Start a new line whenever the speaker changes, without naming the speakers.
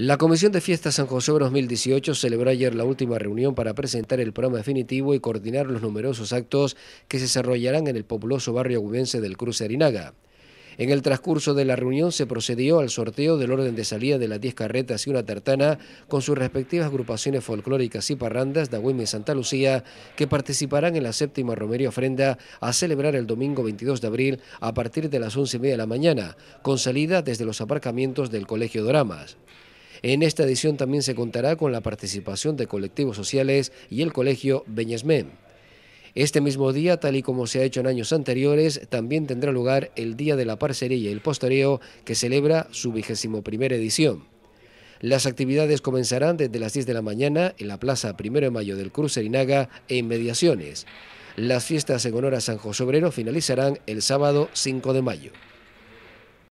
La Comisión de Fiestas San José 2018 celebró ayer la última reunión para presentar el programa definitivo y coordinar los numerosos actos que se desarrollarán en el populoso barrio agubense del Cruce Arinaga. En el transcurso de la reunión se procedió al sorteo del orden de salida de las 10 carretas y una tartana con sus respectivas agrupaciones folclóricas y parrandas de Agüime y Santa Lucía que participarán en la séptima romería ofrenda a celebrar el domingo 22 de abril a partir de las 11 y media de la mañana, con salida desde los aparcamientos del Colegio Doramas. En esta edición también se contará con la participación de colectivos sociales y el Colegio Beñesmen. Este mismo día, tal y como se ha hecho en años anteriores, también tendrá lugar el Día de la Parcería y el Postoreo, que celebra su vigésimo primera edición. Las actividades comenzarán desde las 10 de la mañana en la Plaza Primero de Mayo del Cruz Serinaga en Mediaciones. Las fiestas en honor a San José Obrero finalizarán el sábado 5 de mayo.